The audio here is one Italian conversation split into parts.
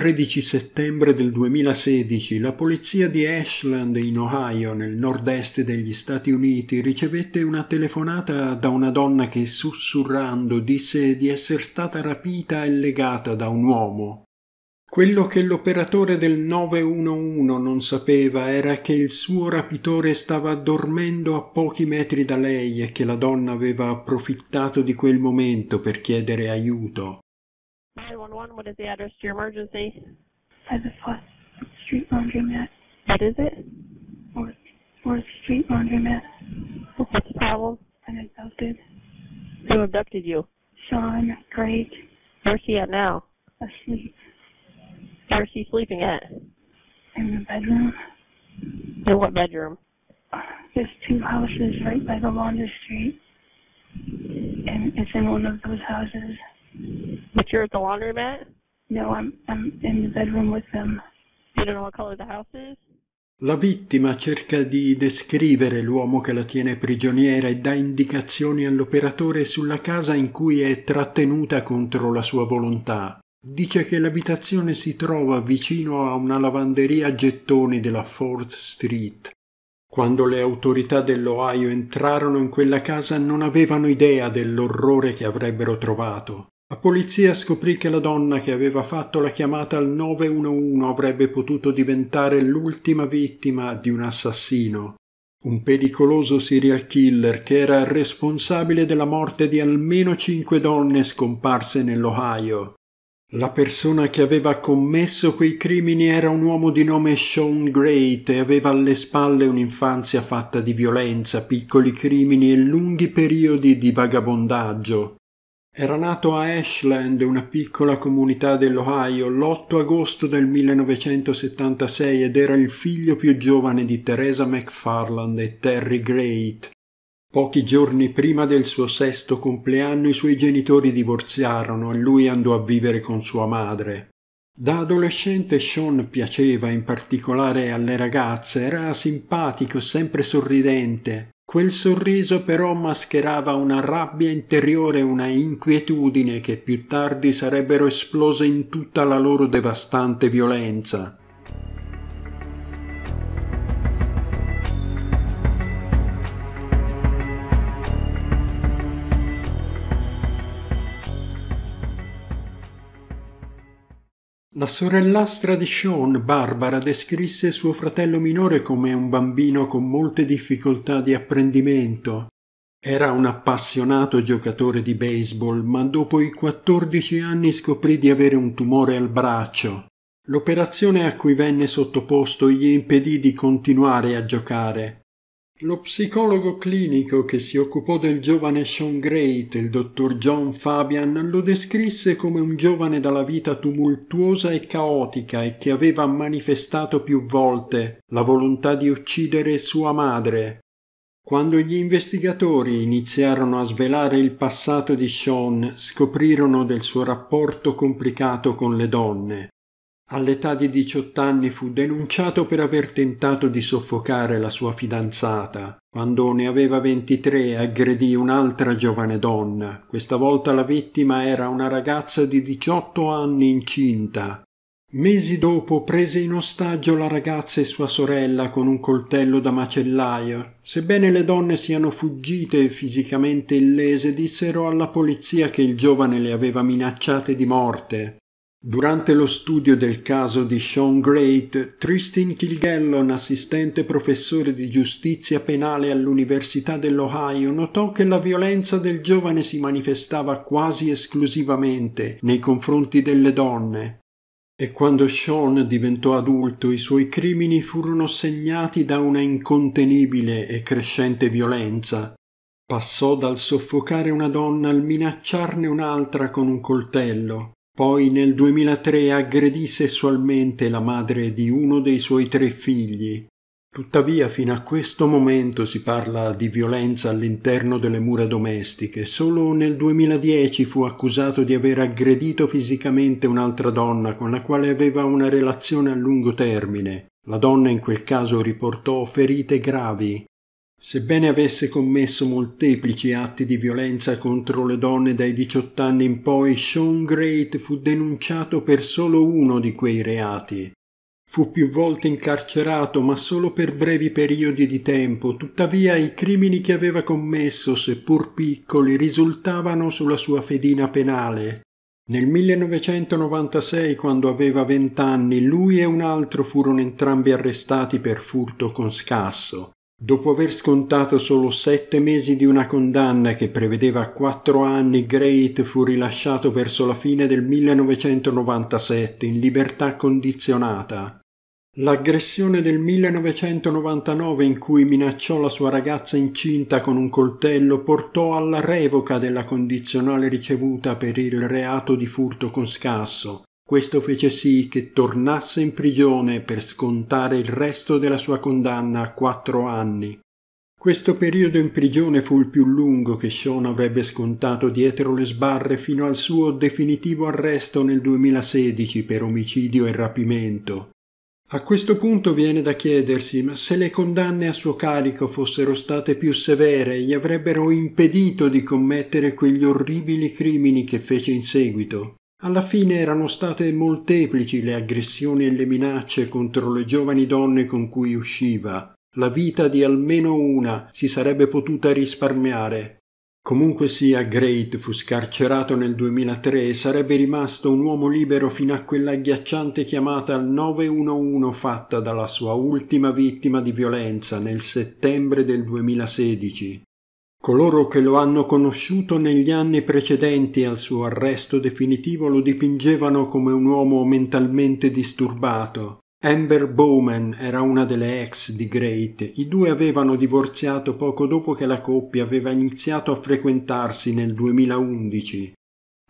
13 settembre del 2016 la polizia di Ashland in Ohio, nel nord-est degli Stati Uniti, ricevette una telefonata da una donna che sussurrando disse di essere stata rapita e legata da un uomo. Quello che l'operatore del 911 non sapeva era che il suo rapitore stava dormendo a pochi metri da lei e che la donna aveva approfittato di quel momento per chiedere aiuto. 911, what is the address to your emergency? Private Plus Street Laundromat. What is it? Fourth North Street Laundromat. What's the problem? I'm abducted. Who abducted you? Sean, Great. Where's he at now? Asleep. Where's he sleeping at? In the bedroom. In what bedroom? There's two houses right by the laundry street. And it's in one of those houses. But you're at the laundromat? No, I'm, I'm in the bedroom with them. You don't know what color the house is? La vittima cerca di descrivere l'uomo che la tiene prigioniera e dà indicazioni all'operatore sulla casa in cui è trattenuta contro la sua volontà. Dice che l'abitazione si trova vicino a una lavanderia a gettoni della Fourth Street. Quando le autorità dell'Ohio entrarono in quella casa non avevano idea dell'orrore che avrebbero trovato. La polizia scoprì che la donna che aveva fatto la chiamata al 911 avrebbe potuto diventare l'ultima vittima di un assassino, un pericoloso serial killer che era responsabile della morte di almeno cinque donne scomparse nell'Ohio. La persona che aveva commesso quei crimini era un uomo di nome Sean Great e aveva alle spalle un'infanzia fatta di violenza, piccoli crimini e lunghi periodi di vagabondaggio. Era nato a Ashland, una piccola comunità dell'Ohio, l'8 agosto del 1976 ed era il figlio più giovane di Teresa McFarland e Terry Great. Pochi giorni prima del suo sesto compleanno i suoi genitori divorziarono e lui andò a vivere con sua madre. Da adolescente Sean piaceva in particolare alle ragazze, era simpatico, sempre sorridente. Quel sorriso però mascherava una rabbia interiore, una inquietudine che più tardi sarebbero esplose in tutta la loro devastante violenza. La sorellastra di Sean, Barbara, descrisse suo fratello minore come un bambino con molte difficoltà di apprendimento. Era un appassionato giocatore di baseball, ma dopo i 14 anni scoprì di avere un tumore al braccio. L'operazione a cui venne sottoposto gli impedì di continuare a giocare. Lo psicologo clinico che si occupò del giovane Sean Great, il dottor John Fabian, lo descrisse come un giovane dalla vita tumultuosa e caotica e che aveva manifestato più volte la volontà di uccidere sua madre. Quando gli investigatori iniziarono a svelare il passato di Sean, scoprirono del suo rapporto complicato con le donne. All'età di 18 anni fu denunciato per aver tentato di soffocare la sua fidanzata. Quando ne aveva 23 aggredì un'altra giovane donna. Questa volta la vittima era una ragazza di 18 anni incinta. Mesi dopo prese in ostaggio la ragazza e sua sorella con un coltello da macellaio. Sebbene le donne siano fuggite e fisicamente illese, dissero alla polizia che il giovane le aveva minacciate di morte. Durante lo studio del caso di Sean Great, Tristan Kilgallon, assistente professore di giustizia penale all'Università dell'Ohio, notò che la violenza del giovane si manifestava quasi esclusivamente nei confronti delle donne. E quando Sean diventò adulto i suoi crimini furono segnati da una incontenibile e crescente violenza. Passò dal soffocare una donna al minacciarne un'altra con un coltello, poi nel 2003 aggredì sessualmente la madre di uno dei suoi tre figli. Tuttavia fino a questo momento si parla di violenza all'interno delle mura domestiche. Solo nel 2010 fu accusato di aver aggredito fisicamente un'altra donna con la quale aveva una relazione a lungo termine. La donna in quel caso riportò ferite gravi Sebbene avesse commesso molteplici atti di violenza contro le donne dai 18 anni in poi, Sean Great fu denunciato per solo uno di quei reati. Fu più volte incarcerato, ma solo per brevi periodi di tempo. Tuttavia i crimini che aveva commesso, seppur piccoli, risultavano sulla sua fedina penale. Nel 1996, quando aveva vent'anni, lui e un altro furono entrambi arrestati per furto con scasso. Dopo aver scontato solo sette mesi di una condanna che prevedeva quattro anni, Great fu rilasciato verso la fine del 1997 in libertà condizionata. L'aggressione del 1999 in cui minacciò la sua ragazza incinta con un coltello portò alla revoca della condizionale ricevuta per il reato di furto con scasso, questo fece sì che tornasse in prigione per scontare il resto della sua condanna a quattro anni. Questo periodo in prigione fu il più lungo che Sean avrebbe scontato dietro le sbarre fino al suo definitivo arresto nel 2016 per omicidio e rapimento. A questo punto viene da chiedersi ma se le condanne a suo carico fossero state più severe gli avrebbero impedito di commettere quegli orribili crimini che fece in seguito. Alla fine erano state molteplici le aggressioni e le minacce contro le giovani donne con cui usciva. La vita di almeno una si sarebbe potuta risparmiare. Comunque sia, Great fu scarcerato nel 2003 e sarebbe rimasto un uomo libero fino a quella agghiacciante chiamata al 911 fatta dalla sua ultima vittima di violenza nel settembre del 2016. Coloro che lo hanno conosciuto negli anni precedenti al suo arresto definitivo lo dipingevano come un uomo mentalmente disturbato. Amber Bowman era una delle ex di Great. I due avevano divorziato poco dopo che la coppia aveva iniziato a frequentarsi nel 2011.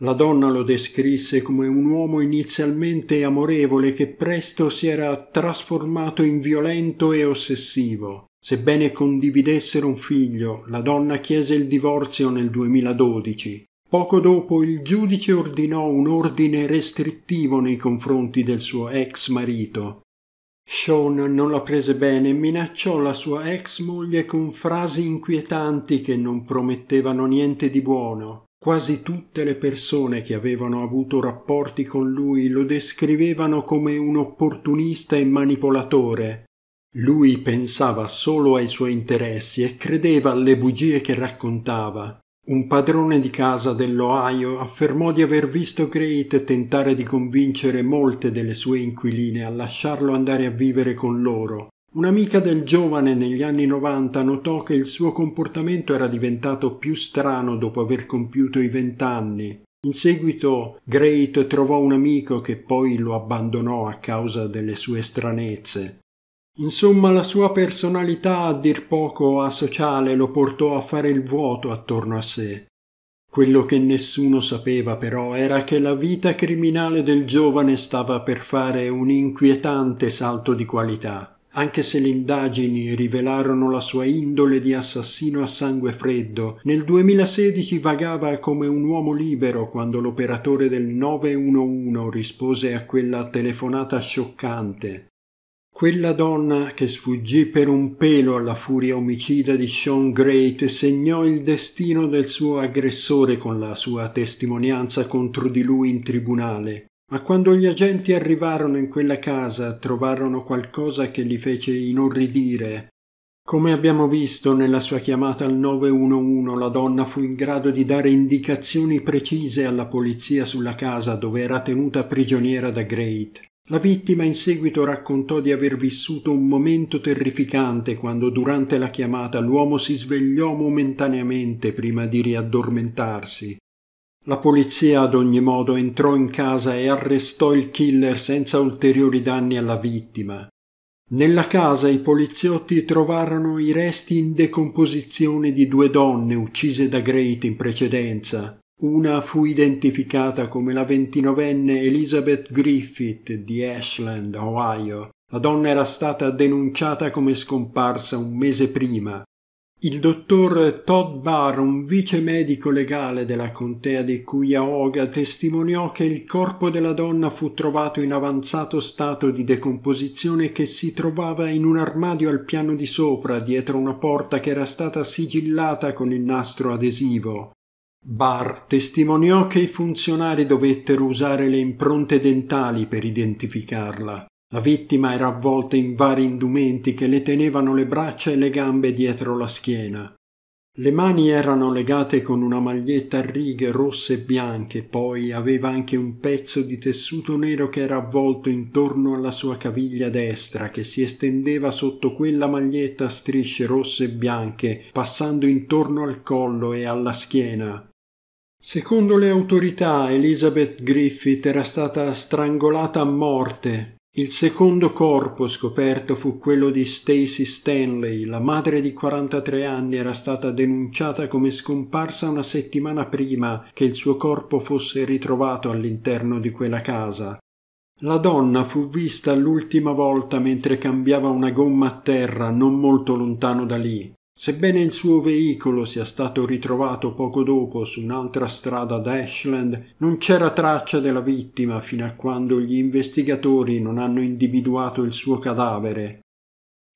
La donna lo descrisse come un uomo inizialmente amorevole che presto si era trasformato in violento e ossessivo. Sebbene condividessero un figlio, la donna chiese il divorzio nel 2012. Poco dopo il giudice ordinò un ordine restrittivo nei confronti del suo ex marito. Sean non la prese bene e minacciò la sua ex moglie con frasi inquietanti che non promettevano niente di buono. Quasi tutte le persone che avevano avuto rapporti con lui lo descrivevano come un opportunista e manipolatore, lui pensava solo ai suoi interessi e credeva alle bugie che raccontava. Un padrone di casa dell'Ohio affermò di aver visto Great tentare di convincere molte delle sue inquiline a lasciarlo andare a vivere con loro. Un'amica del giovane negli anni 90 notò che il suo comportamento era diventato più strano dopo aver compiuto i vent'anni. In seguito Great trovò un amico che poi lo abbandonò a causa delle sue stranezze. Insomma, la sua personalità a dir poco asociale lo portò a fare il vuoto attorno a sé. Quello che nessuno sapeva però era che la vita criminale del giovane stava per fare un inquietante salto di qualità, anche se le indagini rivelarono la sua indole di assassino a sangue freddo. Nel 2016 vagava come un uomo libero quando l'operatore del 911 rispose a quella telefonata scioccante. Quella donna che sfuggì per un pelo alla furia omicida di Sean Great segnò il destino del suo aggressore con la sua testimonianza contro di lui in tribunale. Ma quando gli agenti arrivarono in quella casa trovarono qualcosa che li fece inorridire. Come abbiamo visto nella sua chiamata al 911, la donna fu in grado di dare indicazioni precise alla polizia sulla casa dove era tenuta prigioniera da Great. La vittima in seguito raccontò di aver vissuto un momento terrificante quando durante la chiamata l'uomo si svegliò momentaneamente prima di riaddormentarsi. La polizia ad ogni modo entrò in casa e arrestò il killer senza ulteriori danni alla vittima. Nella casa i poliziotti trovarono i resti in decomposizione di due donne uccise da Great in precedenza. Una fu identificata come la ventinovenne Elizabeth Griffith di Ashland, Ohio. La donna era stata denunciata come scomparsa un mese prima. Il dottor Todd Barr, un vice medico legale della contea di Cuyahoga, testimoniò che il corpo della donna fu trovato in avanzato stato di decomposizione che si trovava in un armadio al piano di sopra, dietro una porta che era stata sigillata con il nastro adesivo. Barr testimoniò che i funzionari dovettero usare le impronte dentali per identificarla. La vittima era avvolta in vari indumenti che le tenevano le braccia e le gambe dietro la schiena. Le mani erano legate con una maglietta a righe rosse e bianche, poi aveva anche un pezzo di tessuto nero che era avvolto intorno alla sua caviglia destra, che si estendeva sotto quella maglietta a strisce rosse e bianche, passando intorno al collo e alla schiena. Secondo le autorità, Elizabeth Griffith era stata strangolata a morte. Il secondo corpo scoperto fu quello di Stacy Stanley. La madre di 43 anni era stata denunciata come scomparsa una settimana prima che il suo corpo fosse ritrovato all'interno di quella casa. La donna fu vista l'ultima volta mentre cambiava una gomma a terra non molto lontano da lì. Sebbene il suo veicolo sia stato ritrovato poco dopo su un'altra strada ad Ashland, non c'era traccia della vittima fino a quando gli investigatori non hanno individuato il suo cadavere.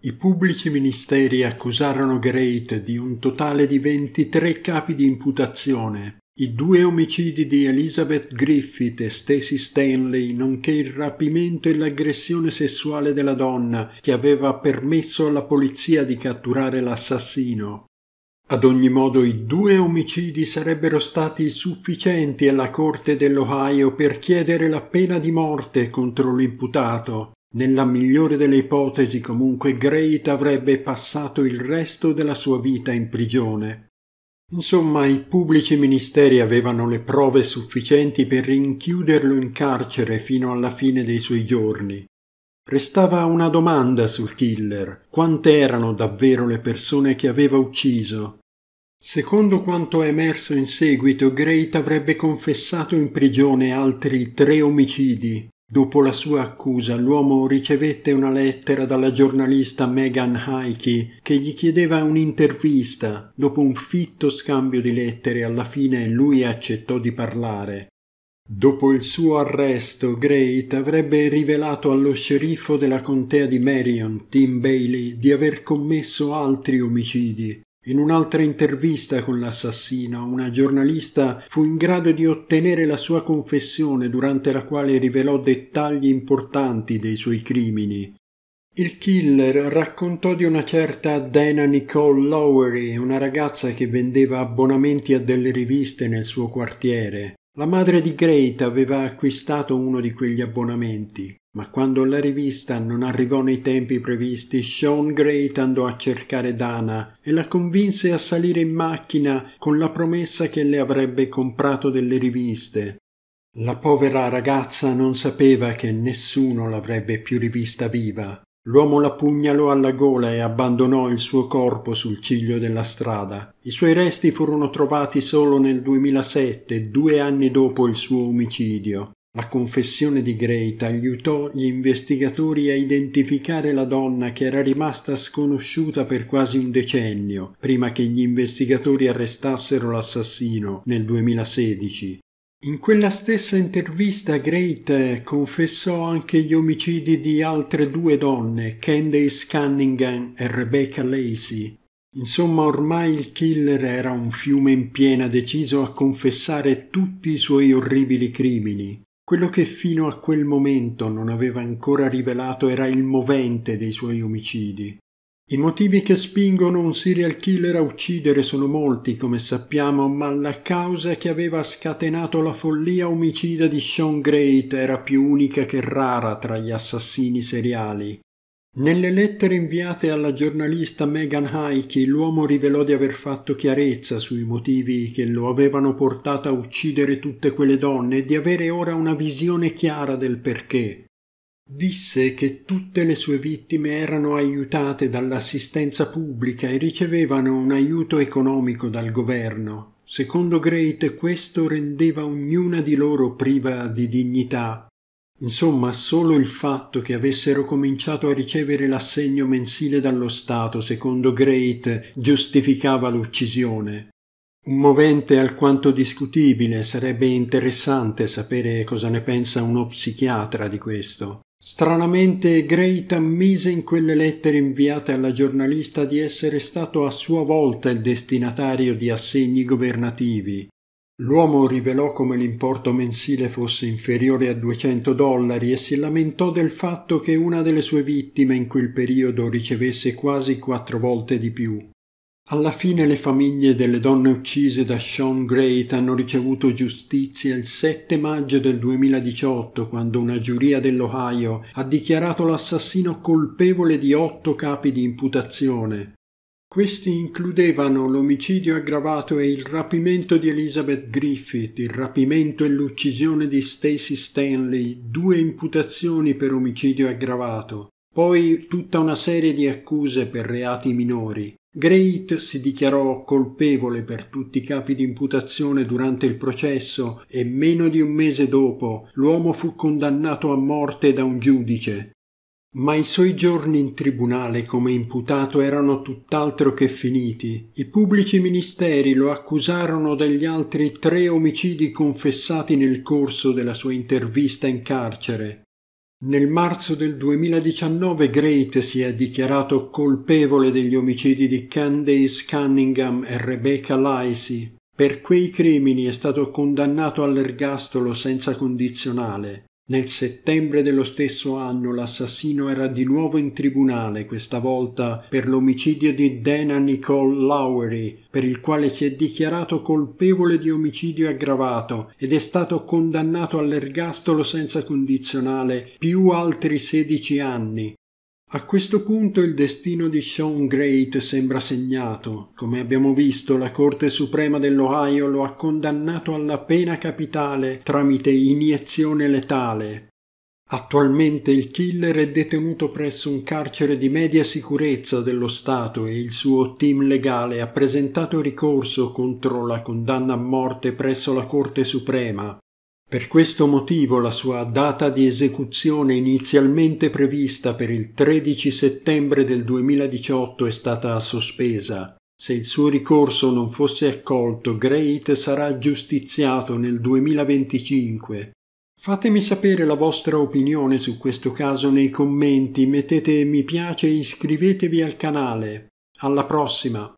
I pubblici ministeri accusarono Great di un totale di 23 capi di imputazione, i due omicidi di Elizabeth Griffith e Stacy Stanley, nonché il rapimento e l'aggressione sessuale della donna che aveva permesso alla polizia di catturare l'assassino. Ad ogni modo i due omicidi sarebbero stati sufficienti alla Corte dell'Ohio per chiedere la pena di morte contro l'imputato. Nella migliore delle ipotesi comunque Great avrebbe passato il resto della sua vita in prigione. Insomma, i pubblici ministeri avevano le prove sufficienti per rinchiuderlo in carcere fino alla fine dei suoi giorni. Restava una domanda sul killer. Quante erano davvero le persone che aveva ucciso? Secondo quanto è emerso in seguito, Great avrebbe confessato in prigione altri tre omicidi, Dopo la sua accusa, l'uomo ricevette una lettera dalla giornalista Megan Haike che gli chiedeva un'intervista. Dopo un fitto scambio di lettere, alla fine lui accettò di parlare. Dopo il suo arresto, Great avrebbe rivelato allo sceriffo della contea di Marion, Tim Bailey, di aver commesso altri omicidi. In un'altra intervista con l'assassino, una giornalista fu in grado di ottenere la sua confessione durante la quale rivelò dettagli importanti dei suoi crimini. Il killer raccontò di una certa Dana Nicole Lowery, una ragazza che vendeva abbonamenti a delle riviste nel suo quartiere. La madre di Great aveva acquistato uno di quegli abbonamenti. Ma quando la rivista non arrivò nei tempi previsti, Sean Great andò a cercare Dana e la convinse a salire in macchina con la promessa che le avrebbe comprato delle riviste. La povera ragazza non sapeva che nessuno l'avrebbe più rivista viva. L'uomo la pugnalò alla gola e abbandonò il suo corpo sul ciglio della strada. I suoi resti furono trovati solo nel 2007, due anni dopo il suo omicidio. La confessione di Great aiutò gli investigatori a identificare la donna che era rimasta sconosciuta per quasi un decennio prima che gli investigatori arrestassero l'assassino nel 2016. In quella stessa intervista Great confessò anche gli omicidi di altre due donne, Candace Cunningham e Rebecca Lacey, Insomma, ormai il killer era un fiume in piena deciso a confessare tutti i suoi orribili crimini. Quello che fino a quel momento non aveva ancora rivelato era il movente dei suoi omicidi. I motivi che spingono un serial killer a uccidere sono molti, come sappiamo, ma la causa che aveva scatenato la follia omicida di Sean Great era più unica che rara tra gli assassini seriali. Nelle lettere inviate alla giornalista Meghan Haike, l'uomo rivelò di aver fatto chiarezza sui motivi che lo avevano portato a uccidere tutte quelle donne e di avere ora una visione chiara del perché. Disse che tutte le sue vittime erano aiutate dall'assistenza pubblica e ricevevano un aiuto economico dal governo. Secondo Great questo rendeva ognuna di loro priva di dignità Insomma, solo il fatto che avessero cominciato a ricevere l'assegno mensile dallo Stato, secondo Great, giustificava l'uccisione. Un movente alquanto discutibile, sarebbe interessante sapere cosa ne pensa uno psichiatra di questo. Stranamente Great ammise in quelle lettere inviate alla giornalista di essere stato a sua volta il destinatario di assegni governativi, L'uomo rivelò come l'importo mensile fosse inferiore a 200 dollari e si lamentò del fatto che una delle sue vittime in quel periodo ricevesse quasi quattro volte di più. Alla fine le famiglie delle donne uccise da Sean Great hanno ricevuto giustizia il 7 maggio del 2018 quando una giuria dell'Ohio ha dichiarato l'assassino colpevole di otto capi di imputazione, questi includevano l'omicidio aggravato e il rapimento di Elizabeth Griffith, il rapimento e l'uccisione di Stacy Stanley, due imputazioni per omicidio aggravato, poi tutta una serie di accuse per reati minori. Great si dichiarò colpevole per tutti i capi di imputazione durante il processo e meno di un mese dopo l'uomo fu condannato a morte da un giudice, ma i suoi giorni in tribunale come imputato erano tutt'altro che finiti. I pubblici ministeri lo accusarono degli altri tre omicidi confessati nel corso della sua intervista in carcere. Nel marzo del 2019 Great si è dichiarato colpevole degli omicidi di Candace Cunningham e Rebecca Lacey. Per quei crimini è stato condannato all'ergastolo senza condizionale. Nel settembre dello stesso anno l'assassino era di nuovo in tribunale, questa volta per l'omicidio di Dana Nicole Lowery, per il quale si è dichiarato colpevole di omicidio aggravato ed è stato condannato all'ergastolo senza condizionale più altri sedici anni, a questo punto il destino di Sean Great sembra segnato. Come abbiamo visto, la Corte Suprema dell'Ohio lo ha condannato alla pena capitale tramite iniezione letale. Attualmente il killer è detenuto presso un carcere di media sicurezza dello Stato e il suo team legale ha presentato ricorso contro la condanna a morte presso la Corte Suprema. Per questo motivo la sua data di esecuzione inizialmente prevista per il 13 settembre del 2018 è stata sospesa. Se il suo ricorso non fosse accolto, Great sarà giustiziato nel 2025. Fatemi sapere la vostra opinione su questo caso nei commenti, mettete mi piace e iscrivetevi al canale. Alla prossima!